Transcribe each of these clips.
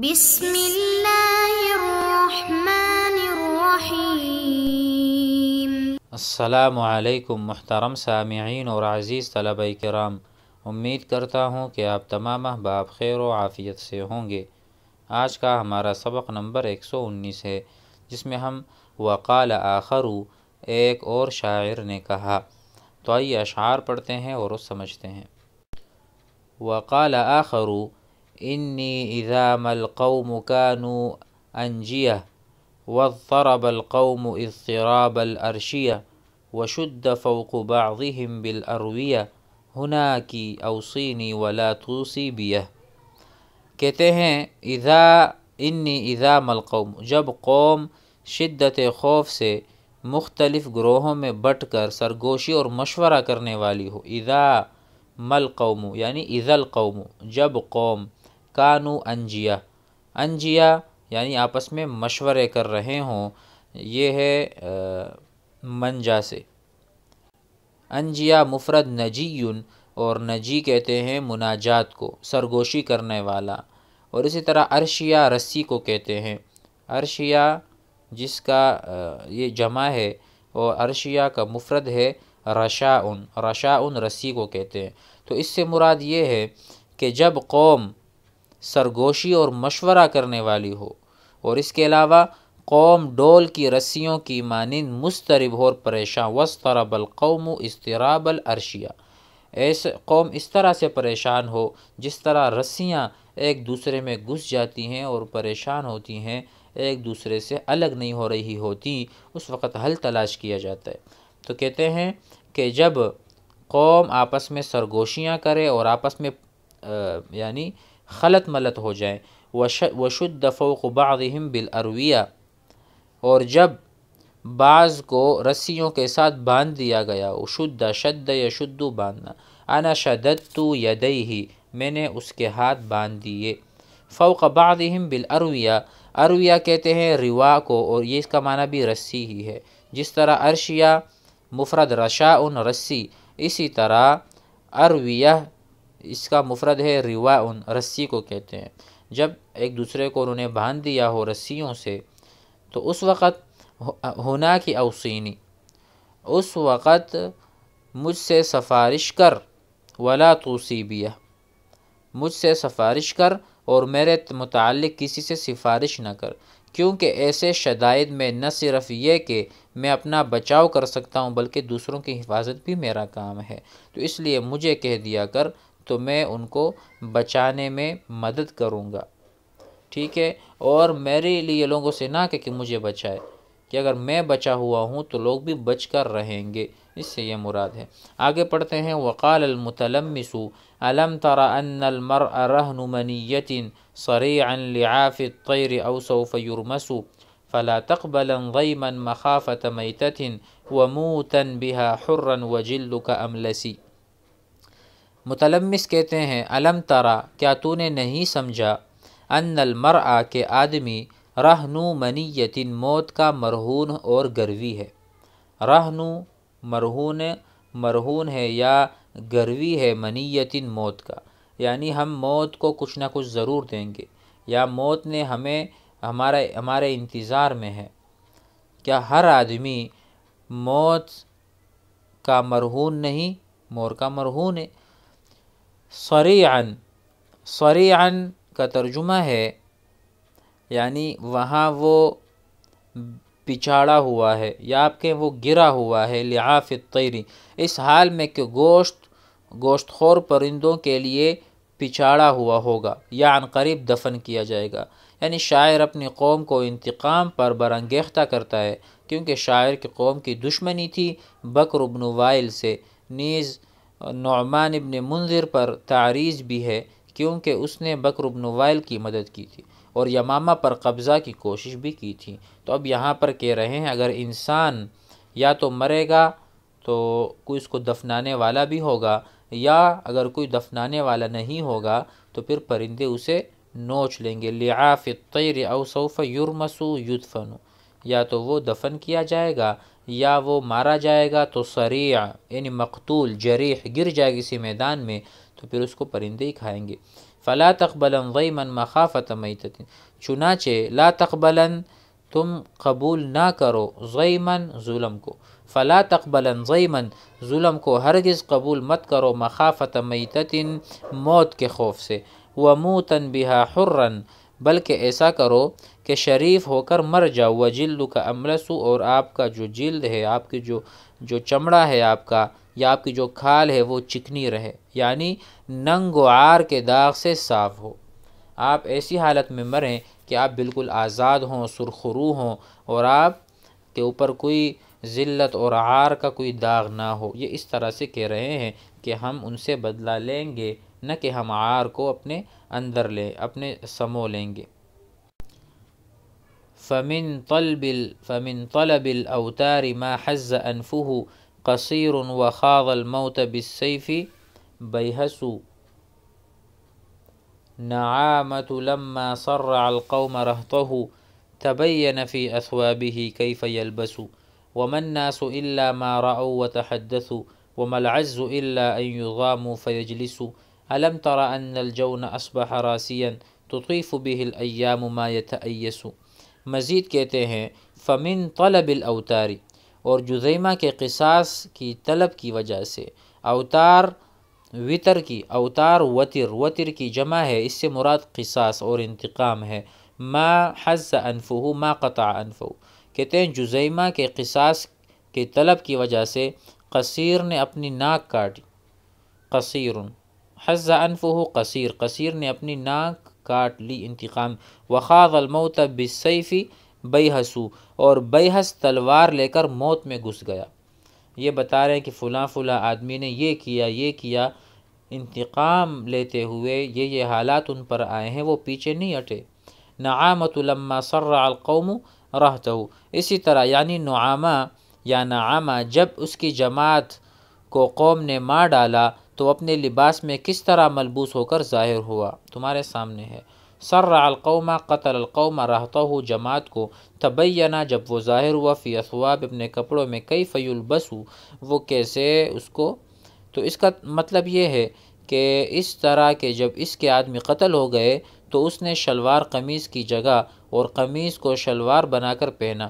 بسم اللہ الرحمن الرحیم السلام علیکم محترم سامعین اور عزیز طلب کرام امید کرتا ہوں کہ آپ تمام احباب خیر و عافیت سے ہوں گے آج کا ہمارا سبق نمبر ایک سو انیس ہے جس میں ہم وقال آخرو ایک اور شاعر نے کہا تو آئیے اشعار پڑھتے ہیں اور اس سمجھتے ہیں وقال آخرو انی اذا مل قوم کا نو انجیا القوم اضطراب الارشیہ وشد فوق بعضهم بالارویہ بالعرویہ حن کی اوسینی ولا توسی بیہ کہتے ہیں اذا انی اذا القوم جب قوم شدت خوف سے مختلف گروہوں میں بٹ کر سرگوشی اور مشورہ کرنے والی ہو اذا مل قوم یعنی اذا القوم جب قوم کانو انجیا انجیا یعنی آپس میں مشورے کر رہے ہوں یہ ہے منجا سے انجیا مفرد نجی اور نجی کہتے ہیں مناجات کو سرگوشی کرنے والا اور اسی طرح ارشیا رسی کو کہتے ہیں ارشیا جس کا یہ جمع ہے اور ارشیا کا مفرد ہے رشاء رشا ان رسی کو کہتے ہیں تو اس سے مراد یہ ہے کہ جب قوم سرگوشی اور مشورہ کرنے والی ہو اور اس کے علاوہ قوم ڈول کی رسیوں کی مانند مسترب اور پریشان وسطرب القوم قوم و ایسے قوم اس طرح سے پریشان ہو جس طرح رسیاں ایک دوسرے میں گھس جاتی ہیں اور پریشان ہوتی ہیں ایک دوسرے سے الگ نہیں ہو رہی ہوتی اس وقت حل تلاش کیا جاتا ہے تو کہتے ہیں کہ جب قوم آپس میں سرگوشیاں کرے اور آپس میں یعنی خلط ملط ہو جائیں وشد فوق بعضهم بالارویہ اور جب بعض کو رسیوں کے ساتھ باندھ دیا گیا شد شد یا باندھنا انا ان شدت تو میں نے اس کے ہاتھ باندھ دیے فوق بعضهم بالارویہ ارویہ کہتے ہیں روا کو اور یہ اس کا معنی بھی رسی ہی ہے جس طرح ارشیا مفرد رشا ان رسی اسی طرح ارویہ اس کا مفرد ہے رواعن رسی کو کہتے ہیں جب ایک دوسرے کو انہوں نے باندھ دیا ہو رسیوں سے تو اس وقت ہونا کی اوسینی اس وقت مجھ سے سفارش کر ولا توسیبیہ مجھ سے سفارش کر اور میرے متعلق کسی سے سفارش نہ کر کیونکہ ایسے شدائد میں نہ صرف یہ کہ میں اپنا بچاؤ کر سکتا ہوں بلکہ دوسروں کی حفاظت بھی میرا کام ہے تو اس لیے مجھے کہہ دیا کر تو میں ان کو بچانے میں مدد کروں گا ٹھیک ہے اور میرے لیے لوگوں سے نہ کہ کہ مجھے بچائے کہ اگر میں بچا ہوا ہوں تو لوگ بھی بچ کر رہیں گے اس سے یہ مراد ہے آگے پڑھتے ہیں وقال المطلم مسو علم ان المرء المرہن یتین شریع لعاف قیر او سوف مسو فلا تقبلا غیمن مخافت معین وموتا بها حرا حرن و املسی متلمس کہتے ہیں علم ترا کیا تو نے نہیں سمجھا ان المرا کے آدمی رہنو منی موت کا مرہون اور گروی ہے رہنو مرہون مرہون ہے یا گروی ہے منیتن موت کا یعنی ہم موت کو کچھ نہ کچھ ضرور دیں گے یا موت نے ہمیں ہمارے ہمارے انتظار میں ہے کیا ہر آدمی موت کا مرہون نہیں مور کا مرہون ہے سریعن سریعن کا ترجمہ ہے یعنی وہاں وہ پچھاڑا ہوا ہے یا آپ کے وہ گرا ہوا ہے لحاف قیری اس حال میں کہ گوشت گوشت خور پرندوں کے لیے پچھاڑا ہوا ہوگا یا عن قریب دفن کیا جائے گا یعنی شاعر اپنی قوم کو انتقام پر برانگیختہ کرتا ہے کیونکہ شاعر کی قوم کی دشمنی تھی بکر ابن وائل سے نیز نعمان ابن منظر پر تعریض بھی ہے کیونکہ اس نے بکر ابن وائل کی مدد کی تھی اور یمامہ پر قبضہ کی کوشش بھی کی تھی تو اب یہاں پر کہہ رہے ہیں اگر انسان یا تو مرے گا تو کوئی اس کو دفنانے والا بھی ہوگا یا اگر کوئی دفنانے والا نہیں ہوگا تو پھر پرندے اسے نوچ لیں گے او سوف یرمسو یدفنو یا تو وہ دفن کیا جائے گا یا وہ مارا جائے گا تو سریع یعنی مقتول جریح گر جائے کسی میدان میں تو پھر اس کو پرندے ہی کھائیں گے فلا تقبلا غیمن مخافت فت چنانچہ لا تقبلاََ تم قبول نہ کرو غیمن ظلم کو فلا تقبلا غیمن ظلم کو ہرگز قبول مت کرو مخافت فتم موت کے خوف سے وموتن منہ تن بہا حرن بلکہ ایسا کرو کہ شریف ہو کر مر جاؤ و جلد کا املسو اور آپ کا جو جلد ہے آپ کی جو جو چمڑا ہے آپ کا یا آپ کی جو کھال ہے وہ چکنی رہے یعنی ننگ و عار کے داغ سے صاف ہو آپ ایسی حالت میں مریں کہ آپ بالکل آزاد ہوں سرخرو ہوں اور آپ کے اوپر کوئی ذلت اور عار کا کوئی داغ نہ ہو یہ اس طرح سے کہہ رہے ہیں کہ ہم ان سے بدلہ لیں گے کہ ہم हम کو اپنے اندر لیں اپنے سمو لیں گے فمن طلب فمن طلب الأوتار ما حز أنفه قصير وخاض الموت بالسيف بيهس نعامة لما صرع القوم رهطه تبين في أثوابه كيف يلبس وما الناس إلا ما رأوا وتحدثوا وما العز إلا أن يضاموا فيجلسوا الم ان الجون اسبہ راسین تطیف به الایام ما اسو مزید کہتے ہیں فمن طلب الاوتاری اور جزیمہ کے قصاص کی طلب کی وجہ سے اوتار وطر کی اوتار وطر وطر کی جمع ہے اس سے مراد قصاص اور انتقام ہے ما حز انفہ ما قطع انفع کہتے ہیں جزیمہ کے قصاص کے طلب کی وجہ سے قصیر نے اپنی ناک کاٹی قصیر حس انف قصیر قصیر نے اپنی ناک کاٹ لی انتقام وخاض الموت و بیحسو اور بے تلوار لے کر موت میں گھس گیا یہ بتا رہے ہیں کہ فلاں فلاں آدمی نے یہ کیا یہ کیا انتقام لیتے ہوئے یہ یہ حالات ان پر آئے ہیں وہ پیچھے نہیں ہٹے نعامت لما سر القوم رہتا اسی طرح یعنی نعامہ یا نعامہ جب اس کی جماعت کو قوم نے مار ڈالا تو اپنے لباس میں کس طرح ملبوس ہو کر ظاہر ہوا تمہارے سامنے ہے سر القوم قتل القوم رہتا ہو جماعت کو تبینہ جب وہ ظاہر ہوا فی اثواب اپنے کپڑوں میں کئی فی بس ہو وہ کیسے اس کو تو اس کا مطلب یہ ہے کہ اس طرح کہ جب اس کے آدمی قتل ہو گئے تو اس نے شلوار قمیض کی جگہ اور قمیض کو شلوار بنا کر پہنا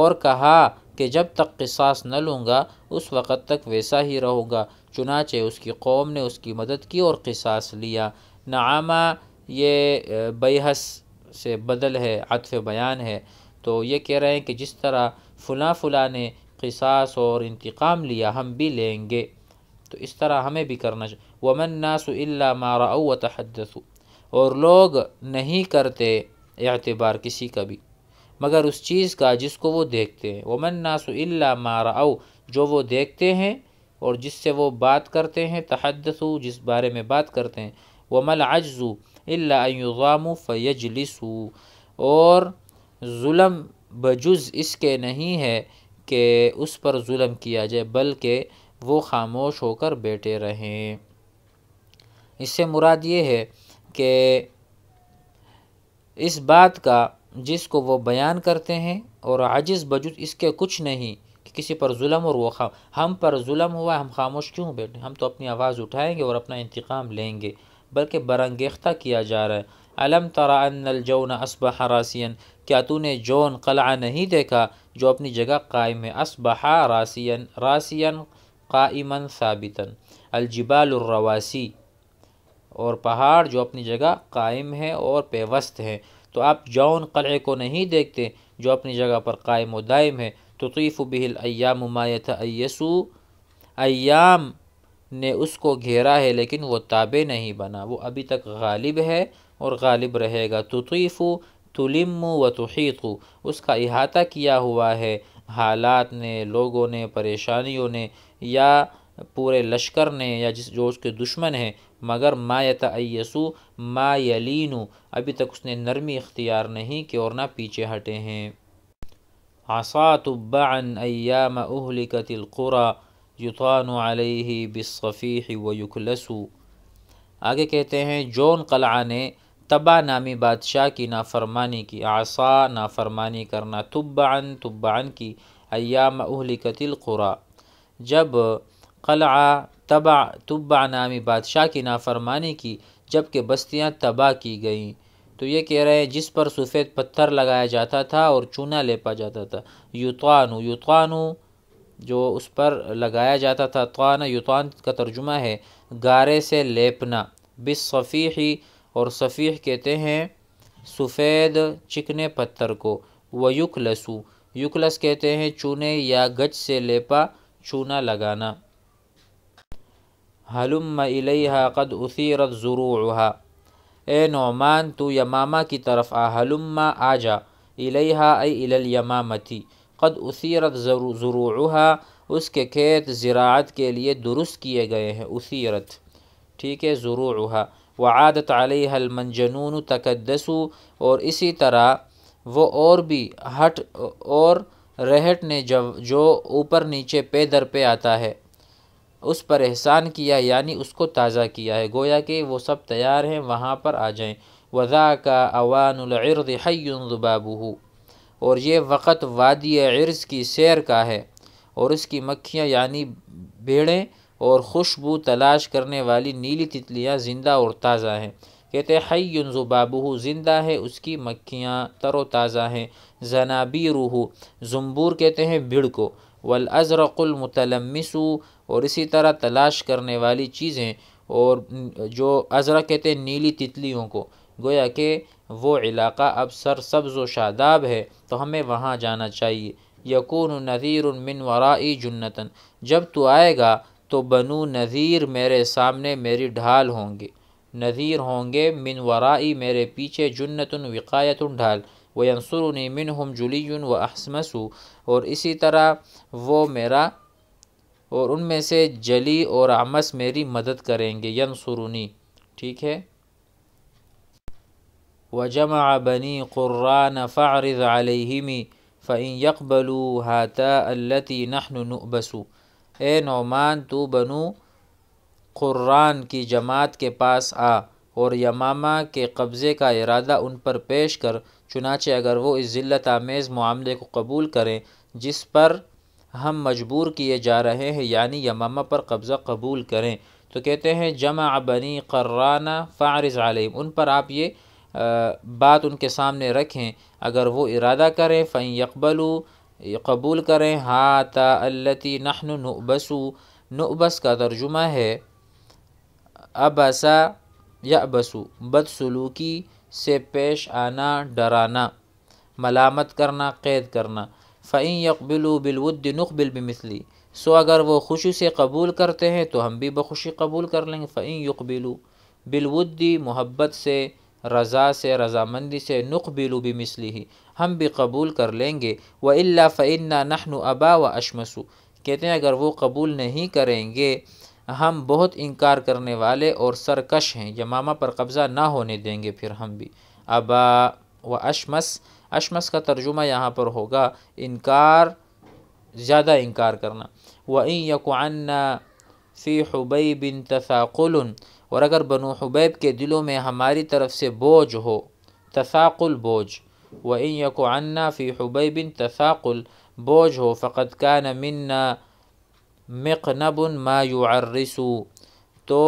اور کہا کہ جب تک قصاص نہ لوں گا اس وقت تک ویسا ہی رہوں گا چنانچہ اس کی قوم نے اس کی مدد کی اور قصاص لیا نعامہ یہ بیحس سے بدل ہے عطف بیان ہے تو یہ کہہ رہے ہیں کہ جس طرح فلاں فلاں نے قصاص اور انتقام لیا ہم بھی لیں گے تو اس طرح ہمیں بھی کرنا ومن ناس اللہ مارا اؤ تحدث اور لوگ نہیں کرتے اعتبار کسی کا بھی مگر اس چیز کا جس کو وہ دیکھتے ہیں ومن ناس اللہ مارا او جو وہ دیکھتے ہیں اور جس سے وہ بات کرتے ہیں تحدثو جس بارے میں بات کرتے ہیں وہ ملاجزو الغام و فجلسو اور ظلم بجز اس کے نہیں ہے کہ اس پر ظلم کیا جائے بلکہ وہ خاموش ہو کر بیٹھے رہیں اس سے مراد یہ ہے کہ اس بات کا جس کو وہ بیان کرتے ہیں اور عجز بجز اس کے کچھ نہیں کسی پر ظلم اور وہ خام ہم پر ظلم ہوا ہم خاموش کیوں بیٹھے ہم تو اپنی آواز اٹھائیں گے اور اپنا انتقام لیں گے بلکہ برنگیختہ کیا جا رہا ہے علم ترا ان الجون اسبہ راسین کیا تو نے جون قلعہ نہیں دیکھا جو اپنی جگہ قائم ہے اسبہ راسین راسین قائمن ثابتاً الجبال الرواسی اور پہاڑ جو اپنی جگہ قائم ہے اور پیوست ہیں تو آپ جون قلعے کو نہیں دیکھتے جو اپنی جگہ پر قائم و دائم ہے تطیف و ایام مایت ایسو ایام نے اس کو گھیرا ہے لیکن وہ تابع نہیں بنا وہ ابھی تک غالب ہے اور غالب رہے گا تطیف و و تحقیق اس کا احاطہ کیا ہوا ہے حالات نے لوگوں نے پریشانیوں نے یا پورے لشکر نے یا جس جو اس کے دشمن ہیں مگر ما مایت ما یلینو ابھی تک اس نے نرمی اختیار نہیں اور نہ پیچھے ہٹے ہیں عصا طبا ان ایام اہلکت القرا قرع علیہ بصفیح و یکلسو آگے کہتے ہیں جون قلعہ نے تبا نامی بادشاہ کی نافرمانی کی آسا نافرمانی کرنا طبا ان طبا ان کی ایام اہلکت القرا جب قلعہ تبع طبہ نامی بادشاہ کی نافرمانی کی جب کہ بستیاں تباہ کی گئیں تو یہ کہہ رہے ہیں جس پر سفید پتھر لگایا جاتا تھا اور چونا لیپا جاتا تھا یوتوانو یوتوانو جو اس پر لگایا جاتا تھا توان یوتوان کا ترجمہ ہے گارے سے لیپنا بس صفیحی اور صفیح کہتے ہیں سفید چکنے پتھر کو و یکلسو یوکلس کہتے ہیں چونے یا گچ سے لیپا چونا لگانا حلم الیہا قد اثیرت ہوا اے نعمان تو یمامہ کی طرف آ حلما آ جا الیہ اے الیل یمامتی قد اسیرت رت ضرور اس کے کھیت زراعت کے لیے درست کیے گئے ہیں اسیرت ٹھیک ہے ضرور احا و عادت علیہ المنجنون منجنون اور اسی طرح وہ اور بھی ہٹ اور رہٹ نے جو اوپر نیچے پیدر پہ آتا ہے اس پر احسان کیا یعنی اس کو تازہ کیا ہے گویا کہ وہ سب تیار ہیں وہاں پر آ جائیں وضاح کا اوان العرد حیونز اور یہ وقت وادی عرض کی سیر کا ہے اور اس کی مکھیاں یعنی بھیڑیں اور خوشبو تلاش کرنے والی نیلی تتلیاں زندہ اور تازہ ہیں کہتے حیونز بابہ زندہ ہے اس کی مکھیاں تر و تازہ ہیں زنابی زنبور زمبور کہتے ہیں بھیڑ کو ولازر قلمت اور اسی طرح تلاش کرنے والی چیزیں اور جو عزرا کہتے ہیں نیلی تتلیوں کو گویا کہ وہ علاقہ اب سر سبز و شاداب ہے تو ہمیں وہاں جانا چاہیے یقون نذیر من ورائی جنتاً جب تو آئے گا تو بنو نذیر میرے سامنے میری ڈھال ہوں گے نذیر ہوں گے من ورائی میرے پیچھے جنت وقایت ڈھال و انسر منہم جلی و احسمسو اور اسی طرح وہ میرا اور ان میں سے جلی اور عمس میری مدد کریں گے ینصرونی ٹھیک ہے وجم آبنی قرآن فعرض علیہمی فع یک بلوحتا التی نَحْنُ نُؤْبَسُ اے نعمان تو بنو قرآن کی جماعت کے پاس آ اور یمامہ کے قبضے کا ارادہ ان پر پیش کر چنانچہ اگر وہ اس ذلت آمیز معاملے کو قبول کریں جس پر ہم مجبور کیے جا رہے ہیں یعنی یمامہ پر قبضہ قبول کریں تو کہتے ہیں جمع بنی قرانہ فارض علیم ان پر آپ یہ بات ان کے سامنے رکھیں اگر وہ ارادہ کریں فن اقبل قبول کریں ہاتھا التی نحن و نو کا ترجمہ ہے ابسا یا بسو بد سلوکی سے پیش آنا ڈرانا ملامت کرنا قید کرنا فعین یقبل و بالود نقب بمثلی سو اگر وہ خوشی سے قبول کرتے ہیں تو ہم بھی بخوشی قبول کر لیں گے فعین یقبلو بالودی محبت سے رضا سے رضامندی سے نقبلو بمثلی ہی ہم بھی قبول کر لیں گے و اللہ فع نحن ابا و اشمسو کہتے ہیں اگر وہ قبول نہیں کریں گے ہم بہت انکار کرنے والے اور سرکش ہیں یمامہ پر قبضہ نہ ہونے دیں گے پھر ہم بھی ابا و اشمس اشمس کا ترجمہ یہاں پر ہوگا انکار زیادہ انکار کرنا و عں یقوانہ فی حبئی بن اور اگر بنو حبیب کے دلوں میں ہماری طرف سے بوجھ ہو تثاقل بوجھ و یقوانہ فی حبئی بن تصاک ہو فقط کان منا مقنب ما یعرسو تو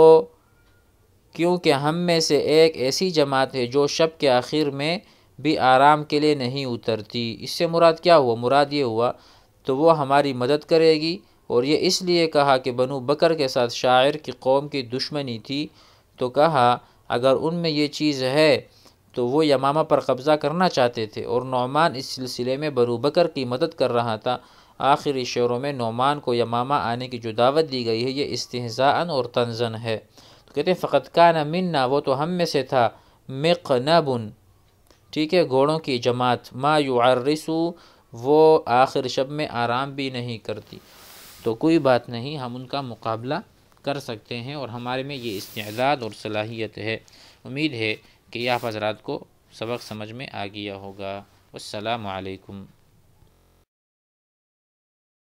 کیونکہ ہم میں سے ایک ایسی جماعت ہے جو شب کے آخر میں بھی آرام کے لیے نہیں اترتی اس سے مراد کیا ہوا مراد یہ ہوا تو وہ ہماری مدد کرے گی اور یہ اس لیے کہا کہ بنو بکر کے ساتھ شاعر کی قوم کی دشمنی تھی تو کہا اگر ان میں یہ چیز ہے تو وہ یمامہ پر قبضہ کرنا چاہتے تھے اور نعمان اس سلسلے میں بنو بکر کی مدد کر رہا تھا آخری شعروں میں نعمان کو یمامہ آنے کی جو دعوت دی گئی ہے یہ استحضاً اور تنزن ہے تو کہتے فقط کا نہ منا وہ تو ہم میں سے تھا مقنبن ٹھیک ہے گھوڑوں کی جماعت ما یعرسو وہ آخر شب میں آرام بھی نہیں کرتی تو کوئی بات نہیں ہم ان کا مقابلہ کر سکتے ہیں اور ہمارے میں یہ استعداد اور صلاحیت ہے امید ہے کہ یہ حضرات کو سبق سمجھ میں آ گیا ہوگا السلام علیکم